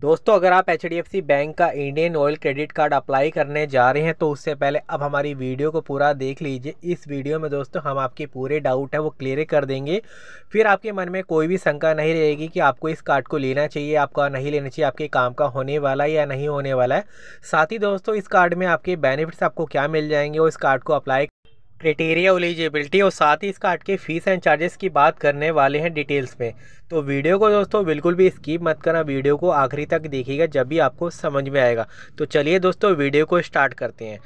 दोस्तों अगर आप एच बैंक का Indian Oil credit card apply करने जा रहे हैं तो उससे पहले अब हमारी वीडियो को पूरा देख लीजिए इस वीडियो में दोस्तों हम आपके पूरे डाउट है वो क्लियर कर देंगे फिर आपके मन में कोई भी शंका नहीं रहेगी कि आपको इस कार्ड को लेना चाहिए आपका नहीं लेना चाहिए आपके काम का होने वाला है या नहीं होने वाला है साथ ही दोस्तों इस कार्ड में आपके बेनिफिट्स आपको क्या मिल जाएंगे और इस कार्ड को अप्लाई क्राइटेरिया एलिजिबिलिटी और साथ ही इसका अटके फीस एंड चार्जेस की बात करने वाले हैं डिटेल्स में तो वीडियो को दोस्तों बिल्कुल भी स्किप मत करना वीडियो को आखिरी तक देखिएगा जब भी आपको समझ में आएगा तो चलिए दोस्तों वीडियो को स्टार्ट करते हैं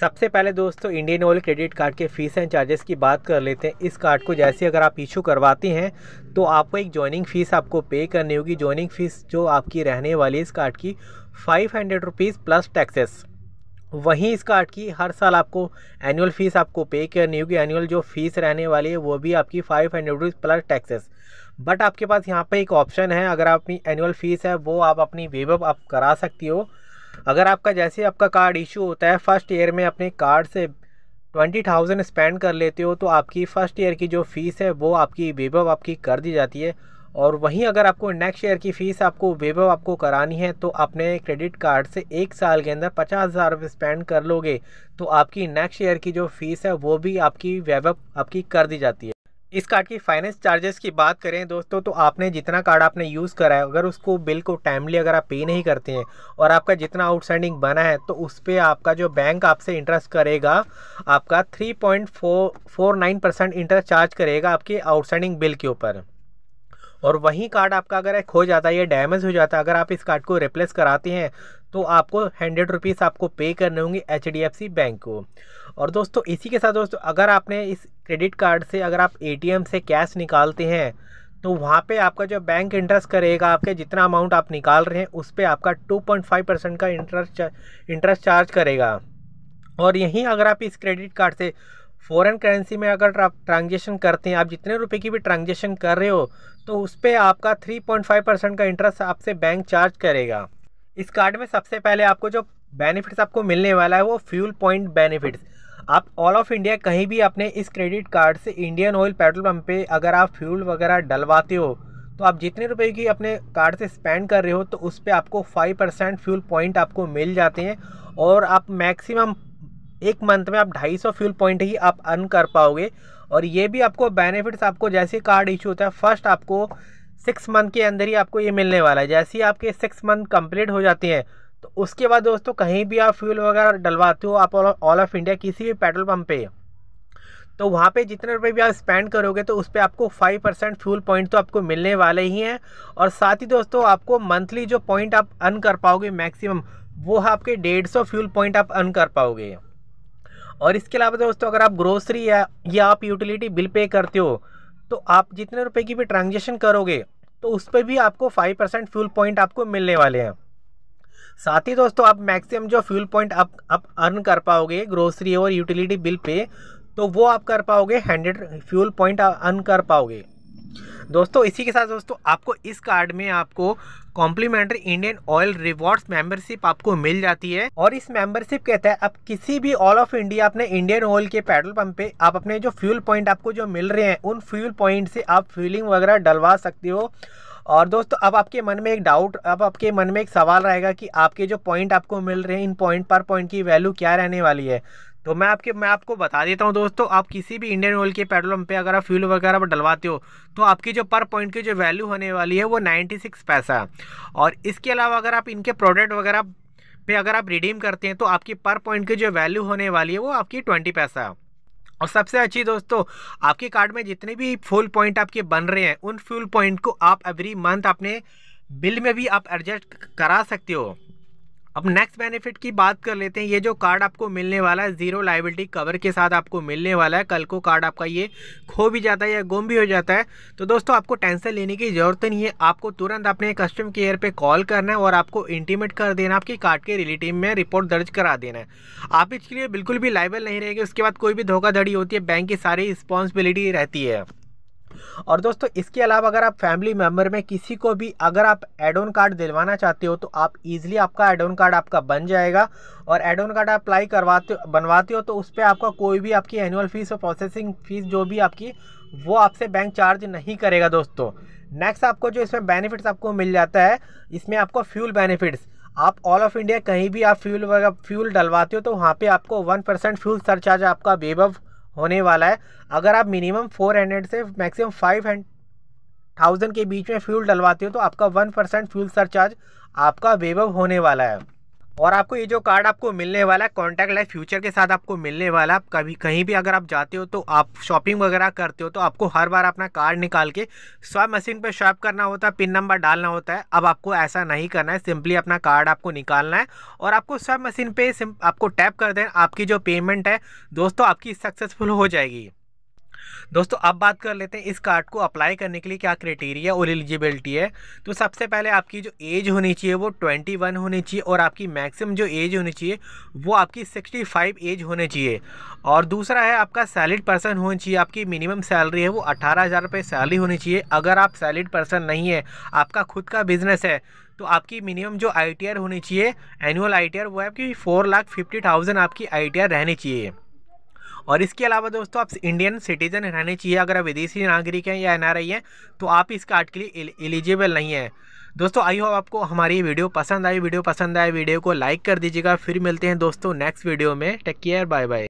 सबसे पहले दोस्तों इंडियन ऑयल क्रेडिट कार्ड के फीस एंड चार्जेस की बात कर लेते हैं इस कार्ड को जैसे अगर आप इशू करवाते हैं तो आपको एक ज्वाइनिंग फ़ीस आपको पे करनी होगी ज्वाइनिंग फ़ीस जो आपकी रहने वाली है इस कार्ड की five hundred rupees plus taxes वहीं इस कार्ड की हर साल आपको एनुअल फीस आपको पे करनी होगी एनुअल जो फीस रहने वाली है वो भी आपकी five hundred rupees plus taxes but आपके पास यहाँ पे एक ऑप्शन है अगर आपकी एनुअल फ़ीस है वो आप अपनी वेबअप आप करा सकती हो अगर आपका जैसे आपका कार्ड इशू होता है फर्स्ट ईयर में अपने कार्ड से ट्वेंटी थाउजेंड स्पेंड कर लेते हो तो आपकी फ़र्स्ट ईयर की जो फीस है वो आपकी वेबअप आपकी कर दी जाती है और वहीं अगर आपको नेक्स्ट ईयर की फ़ीस आपको वेब आपको करानी है तो अपने क्रेडिट कार्ड से एक साल के अंदर पचास हज़ार रुपये स्पेंड कर लोगे तो आपकी नेक्स्ट ईयर की जो फ़ीस है वो भी आपकी वेबअप आपकी कर दी जाती है इस कार्ड की फाइनेंस चार्जेस की बात करें दोस्तों तो आपने जितना कार्ड आपने यूज़ करा है अगर उसको बिल को टाइमली अगर आप पे नहीं करते हैं और आपका जितना आउटस्टैंडिंग बना है तो उस पर आपका जो बैंक आपसे इंटरेस्ट करेगा आपका three point four four nine percent interest charge करेगा आपके आउटस्टैंडिंग बिल के ऊपर और वही कार्ड आपका अगर खो जाता है या डैमेज हो जाता है अगर आप इस कार्ड को रिप्लेस कराते हैं तो आपको हंड्रेड रुपीज़ आपको पे करने होंगे H D F C bank को और दोस्तों इसी के साथ दोस्तों अगर आपने इस क्रेडिट कार्ड से अगर आप ए टी एम से कैश निकालते हैं तो वहाँ पे आपका जो बैंक इंटरेस्ट करेगा आपके जितना अमाउंट आप निकाल रहे हैं उस पर आपका 2.5 परसेंट का इंटरेस्ट इंटरेस्ट चार्ज करेगा और यहीं अगर आप इस क्रेडिट कार्ड से फ़ॉरेन करेंसी में अगर ट्रांजेक्शन करते हैं आप जितने रुपए की भी ट्रांजेक्शन कर रहे हो तो उस पर आपका 3.5 परसेंट का इंटरेस्ट आपसे बैंक चार्ज करेगा इस कार्ड में सबसे पहले आपको जो बेनिफिट्स आपको मिलने वाला है वो फ्यूल पॉइंट बेनिफिट्स आप ऑल ऑफ इंडिया कहीं भी अपने इस क्रेडिट कार्ड से इंडियन ऑयल पेट्रोल पंप पर अगर आप फ्यूल वगैरह डलवाते हो तो आप जितने रुपए की अपने कार्ड से स्पेंड कर रहे हो तो उस पर आपको फाइव परसेंट फ्यूल पॉइंट आपको मिल जाते हैं और आप मैक्सिमम एक मंथ में आप 250 फ्यूल पॉइंट ही आप अर्न कर पाओगे और ये भी आपको बेनिफिट्स आपको जैसे कार्ड इशू होता है फर्स्ट आपको सिक्स मंथ के अंदर ही आपको ये मिलने वाला है जैसे ही आपके सिक्स मंथ कंप्लीट हो जाते हैं तो उसके बाद दोस्तों कहीं भी आप फ्यूल वगैरह डलवाते हो आप ऑल ऑफ इंडिया किसी भी पेट्रोल पम्प पे तो वहाँ पे जितने रुपए भी आप स्पेंड करोगे तो उस पर आपको फाइव परसेंट फ्यूल पॉइंट तो आपको मिलने वाले ही हैं और साथ ही दोस्तों आपको मंथली जो पॉइंट आप अर्न कर पाओगे मैक्सिमम वो आपके डेढ़ सौ फ्यूल पॉइंट आप अर्न कर पाओगे और इसके अलावा दोस्तों अगर आप ग्रोसरी या या आप यूटिलिटी बिल पे करते हो तो आप जितने रुपए की भी ट्रांजेक्शन करोगे तो उस पर भी आपको फाइव परसेंट फ्यूल पॉइंट आपको मिलने वाले हैं साथ ही दोस्तों आप मैक्सिमम जो फ्यूल पॉइंट आप आप अर्न कर पाओगे ग्रोसरी और यूटिलिटी बिल पे तो वो आप कर पाओगे हंड्रेड फ्यूल पॉइंट अर्न कर पाओगे दोस्तों इसी के साथ दोस्तों आपको इस कार्ड में आपको complimentary Indian Oil rewards membership आपको मिल जाती है और इस मेंबरशिप के तहत आप किसी भी ऑल ऑफ इंडिया अपने इंडियन ऑयल के पेट्रोल पंप पे आप अपने जो फ्यूल पॉइंट आपको जो मिल रहे हैं उन फ्यूल पॉइंट से आप फ्यूलिंग वगैरह डलवा सकते हो और दोस्तों अब आपके मन में एक डाउट अब आपके मन में एक सवाल रहेगा कि आपके जो पॉइंट आपको मिल रहे हैं इन पॉइंट पर पॉइंट की वैल्यू क्या रहने वाली है तो मैं आपके मैं आपको बता देता हूँ दोस्तों आप किसी भी इंडियन ऑयल के पेट्रोल पंप पे अगर आप फ्यूल वगैरह डलवाते हो तो आपकी जो पर पॉइंट की जो वैल्यू होने वाली है वो नाइन्टी सिक्स पैसा और इसके अलावा अगर आप इनके प्रोडक्ट वगैरह पे अगर आप रिडीम करते हैं तो आपकी पर पॉइंट की जो वैल्यू होने वाली है वो आपकी ट्वेंटी पैसा और सबसे अच्छी दोस्तों आपके कार्ड में जितने भी फ्यूल पॉइंट आपके बन रहे हैं उन फ्यूल पॉइंट को आप एवरी मंथ अपने बिल में भी आप एडजस्ट करा सकते हो अब नेक्स्ट बेनिफिट की बात कर लेते हैं ये जो कार्ड आपको मिलने वाला है जीरो लाइबिलिटी कवर के साथ आपको मिलने वाला है कल को कार्ड आपका ये खो भी जाता है या गुम भी हो जाता है तो दोस्तों आपको टेंशन लेने की ज़रूरत नहीं है आपको तुरंत अपने कस्टम केयर पे कॉल करना है और आपको इंटीमेट कर देना है आपकी कार्ड के रिलेटिव में रिपोर्ट दर्ज करा देना है आप इसके लिए बिल्कुल भी लाइबल नहीं रहेंगे उसके बाद कोई भी धोखाधड़ी होती है बैंक की सारी रिस्पॉन्सिबिलिटी रहती है और दोस्तों इसके अलावा अगर आप फैमिली मेम्बर में किसी को भी अगर आप एड ऑन कार्ड दिलवाना चाहते हो तो आप ईजिली आपका एड ऑन कार्ड आपका बन जाएगा और एड ऑन कार्ड अप्लाई करवाते हो बनवाते हो तो उस पर आपका कोई भी आपकी एनुअल फ़ीस और प्रोसेसिंग फ़ीस जो भी आपकी वो आपसे बैंक चार्ज नहीं करेगा दोस्तों नेक्स्ट आपको जो इसमें बेनिफिट्स आपको मिल जाता है इसमें आपको फ्यूल बेनिफिट्स आप ऑल ऑफ इंडिया कहीं भी आप फ्यूल फ्यूल डलवाते हो तो वहाँ पे आपको वन परसेंट फ्यूल सरचार्ज आपका बेबव होने वाला है अगर आप मिनिमम फोर हंड्रेड से मैक्सिमम फाइव थाउजेंड के बीच में फ्यूल डलवाते हो तो आपका वन परसेंट फ्यूल सरचार्ज आपका वेवअप होने वाला है और आपको ये जो कार्ड आपको मिलने वाला है कॉन्टैक्ट लाइफ फ्यूचर के साथ आपको मिलने वाला है कभी कहीं भी अगर आप जाते हो तो आप शॉपिंग वगैरह करते हो तो आपको हर बार अपना कार्ड निकाल के स्वाप मशीन पर शॉप करना होता है पिन नंबर डालना होता है अब आपको ऐसा नहीं करना है सिंपली अपना कार्ड आपको निकालना है और आपको स्वाइप मशीन पर आपको टैप कर दें आपकी जो पेमेंट है दोस्तों आपकी सक्सेसफुल हो जाएगी दोस्तों अब बात कर लेते हैं इस कार्ड को अप्लाई करने के लिए क्या क्राइटेरिया और एलिजिबिलिटी है तो सबसे पहले आपकी जो एज होनी चाहिए वो ट्वेंटी वन होनी चाहिए और आपकी मैक्सिमम जो एज होनी चाहिए वो आपकी सिक्सटी फाइव एज होनी चाहिए और दूसरा है आपका सैलिड पर्सन होना चाहिए आपकी मिनिमम सैलरी है वो अठारह हज़ार रुपये सैलरी होनी चाहिए अगर आप सैलिड पर्सन नहीं है आपका खुद का बिजनेस है तो आपकी मिनिमम जो आई होनी चाहिए एनुअल आई वो है आपकी फोर लाख फिफ्टी थाउजेंड आपकी आई रहनी चाहिए और इसके अलावा दोस्तों आप इंडियन सिटीजन रहने चाहिए अगर आप विदेशी नागरिक हैं या एन हैं तो आप इस कार्ड के लिए एलिजिबल नहीं है दोस्तों आई होप आपको हमारी वीडियो पसंद आई वीडियो पसंद आए वीडियो को लाइक कर दीजिएगा फिर मिलते हैं दोस्तों नेक्स्ट वीडियो में टेक केयर बाय बाय